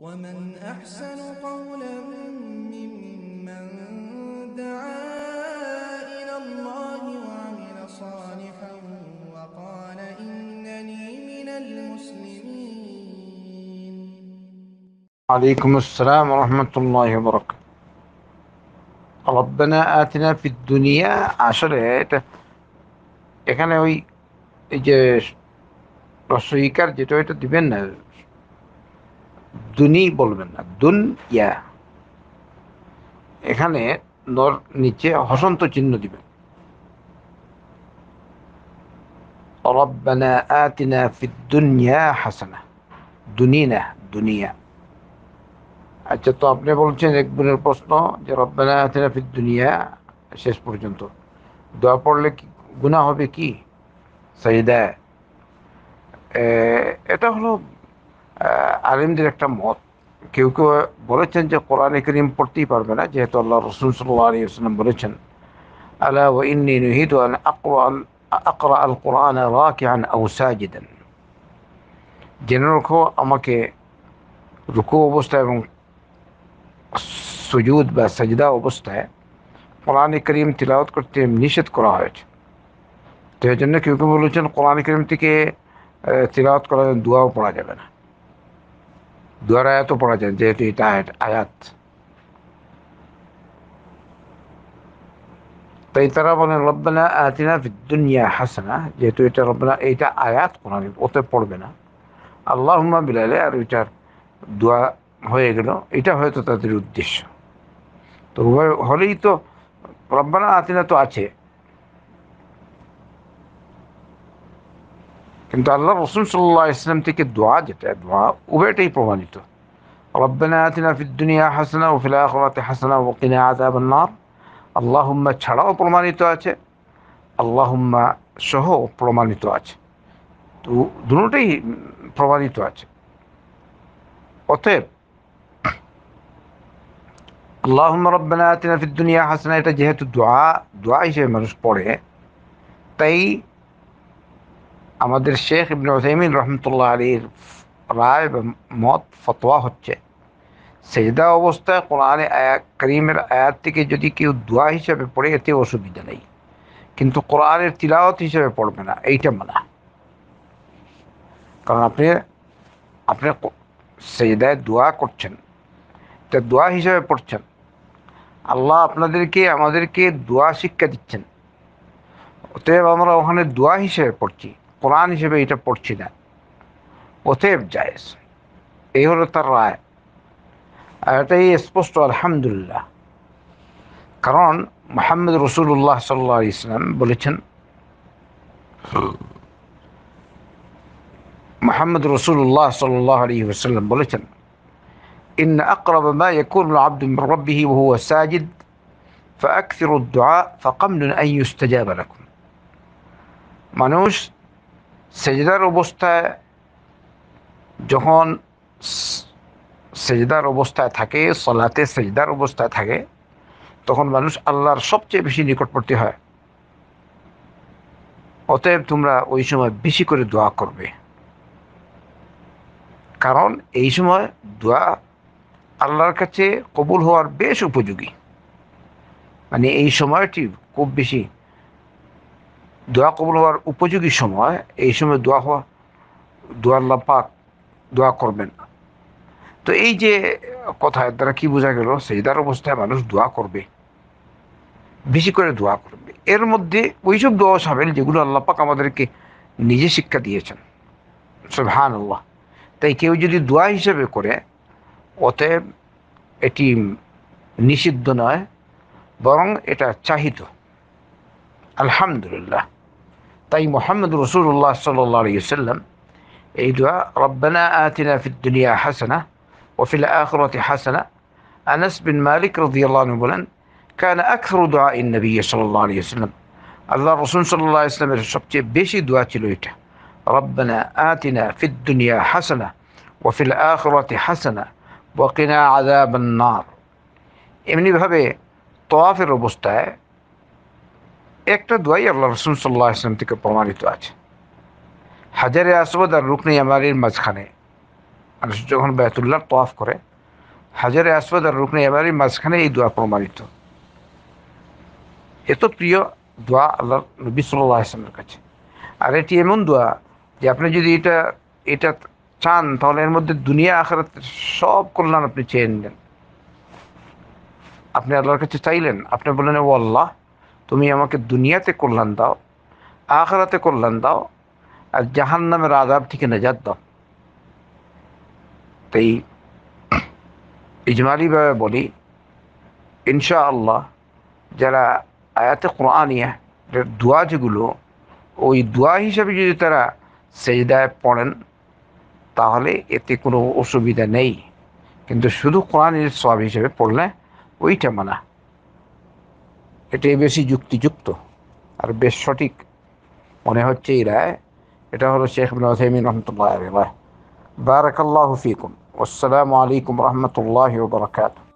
ومن أحسن قولا ممن دعا إلى الله وعمل صالحا وقال إنني من المسلمين عليكم السلام ورحمة الله وبركاته ربنا آتنا في الدنيا عشرة এখানে ওই এই যে রসইকার যেটা ওইটা দিবেন না দুনি বলবেন না দুন ইয়া এখানে নর নিচে হসন্ত চিহ্ন দিবেন ربنا آتنا في الدنيا حسنة দুনিনা দুনিয়া আচ্ছা তো আপনি বলছেন এক বোনের প্রশ্ন যে রব্বানা আতিনা ফিদ দুনিয়া শেষ পর্যন্ত দোয়া পড়লে কি গুণা হবে কি সাইদা এটা হলো আলিমদের একটা মত কেউ কেউ বলেছেন যে কোরআনে করিম পড়তেই পারবে না যেহেতু আল্লাহ রসুল সাল্লাহ আলী বলেছেন আলা ও ইন্নি নুহিদ আকরাল আকরা আল কোরআন রাকিয়ান আউসাজিদান জেনে রাখো আমাকে রুকু অবস্থা এবং সুজুদ বা সাজদা অবস্থায় কোরআনে করিম তিলাওয়াত করতে নিষেধ করা হয়েছে তো এই জন্য কেউ কেউ বলেছেন কোরআন করিম থেকে তিলাওত করা দোয়াও পড়া যাবে না দুয়ার আয়াতও পড়া যায় যেহেতু এটা আয়াত তাই তারা বলে রব্বানা আতিনা দুনিয়া হাসানা যেহেতু এটা রব্বানা এইটা আয়াত কোরআন ওতে পড়বে না আল্লাহ বিলালে আর ওইটার দোয়া হয়ে গেল এটা হয়তো তাদের উদ্দেশ্য তো হলেই তো রব্বানা আতিনা তো আছে কিন্তু আল্লাহ রসুল সাল্লাহ ইসলাম থেকে দোয়া যেটা দোয়া উভয়টাই প্রমাণিত রব্বানা আতিনা দুনিয়া হাসানা ও ফিল আখিরাতি হাসানা ওয়া কিনা আযাবান নার ছাড়াও প্রমাণিত আছে আল্লাহুম্মা সহ প্রমাণিত আছে তো দুটোই প্রমাণিত আছে অতএব আল্লাহুম্মা রব্বানা আতিনা ফিদ দুনিয়া হাসানা এটা যেহেতু দোয়া দোয়া হিসেবে মানুষ পড়ে তাই আমাদের শেখ ইবন ওসাইমিন রহমতুল্লাহ আলীর রায় বা মত ফতোয়া হচ্ছে সেজদা অবস্থায় কোরআনে আয়াত করিমের আয়াত থেকে যদি কেউ দোয়া হিসাবে পড়ে এতে অসুবিধা নেই কিন্তু কোরআনের তিলাওয়াত হিসাবে পড়বে না এইটা মানা কারণ আপনি আপনি সেজদায় দোয়া করছেন তা দোয়া হিসাবে পড়ছেন আল্লাহ আপনাদেরকে আমাদেরকে দোয়া শিক্ষা দিচ্ছেন অতএব আমরা ওখানে দোয়া হিসেবে পড়ছি কোরআন হিসেবে এটা পড়ছি না অতএব জায়েজ এই হলো তার রায় আর এটাই স্পষ্ট আলহামদুলিল্লাহ কারণ মোহাম্মদ রসুল্লাহ সাল্লা ইসলাম বলেছেন মোহাম্মদ রসুল্লাহ সাল্লাহ আলী ওসাল্লাম বলেছেন ইন আকরব মা ইয়াকুন আব্দু রব্বিহি ওয়া সাজিদ فأكثروا الدعاء فقمن أن يستجاب لكم মানুষ সেজদার অবস্থায় যখন সেজদার অবস্থায় থাকে সলাতে সেজদার অবস্থায় থাকে তখন মানুষ আল্লাহর সবচেয়ে বেশি নিকটবর্তী হয় অতএব তোমরা ওই সময় বেশি করে দোয়া করবে কারণ এই সময় দোয়া আল্লাহর কাছে কবুল হওয়ার বেশ উপযোগী মানে এই সময়টি খুব বেশি দোয়া কবুল হওয়ার উপযোগী সময় এই সময় দোয়া হওয়া আল্লাহ পাক দোয়া করবেন তো এই যে কথা এর দ্বারা কি বোঝা গেল সেইদার অবস্থায় মানুষ দোয়া করবে বেশি করে দোয়া করবে এর মধ্যে ওইসব দোয়া সামিল যেগুলো পাক আমাদেরকে নিজে শিক্ষা দিয়েছেন হান আল্লাহ তাই কেউ যদি দোয়া হিসেবে করে অতএব এটি নিষিদ্ধ নয় বরং এটা চাহিত আলহামদুলিল্লাহ طيب محمد رسول الله صلى الله عليه وسلم يدعى ربنا آتنا في الدنيا حسنة وفي الآخرة حسنة أنس بن مالك رضي الله عنه بلن كان أكثر دعاء النبي صلى الله عليه وسلم الله رسول صلى الله عليه وسلم شبتي بشي دعاء تلويته ربنا آتنا في الدنيا حسنة وفي الآخرة حسنة وقنا عذاب النار إمني بحبي طوافر بستاء একটা দোয়াই আল্লাহ রসুল সাল্লাহ আসলাম থেকে প্রমাণিত আছে হাজারে আসবদ আর রুকনি আমারির মাঝখানে মানুষ যখন বায়তুল্লাহ তফ করে হাজারে আসবদ আর রুকনি আমারির মাঝখানে এই দোয়া প্রমাণিত এত প্রিয় দোয়া আল্লাহ নবী সাল্লাহ আসলামের কাছে আর এটি এমন দোয়া যে আপনি যদি এটা এটা চান তাহলে এর মধ্যে দুনিয়া আখারাত সব কল্যাণ আপনি চেয়ে নিলেন আপনি আল্লাহর কাছে চাইলেন আপনি বললেন ও আল্লাহ তুমি আমাকে দুনিয়াতে কল্যাণ দাও আখরাতে কল্যাণ দাও আর জাহান নামের আদাব থেকে নাজাদ দাও তাই ইজমালি ভাবে বলি ইনশা আল্লাহ যারা আয়াতে কোরআনিয়া দোয়া যেগুলো ওই দোয়া হিসাবে যদি তারা সেজদায় পড়েন তাহলে এতে কোনো অসুবিধা নেই কিন্তু শুধু কোরআনের সব হিসেবে পড়লে ওইটা মানা এটাই বেশি যুক্তিযুক্ত আর বেশ সঠিক মনে হচ্ছে এই রায় এটা হলো শেখ মিন রহমতুল্লাহ বারাকাল্লাহ ফিকুম আসসালামু আলাইকুম রহমতুল্লাহ বারকাতু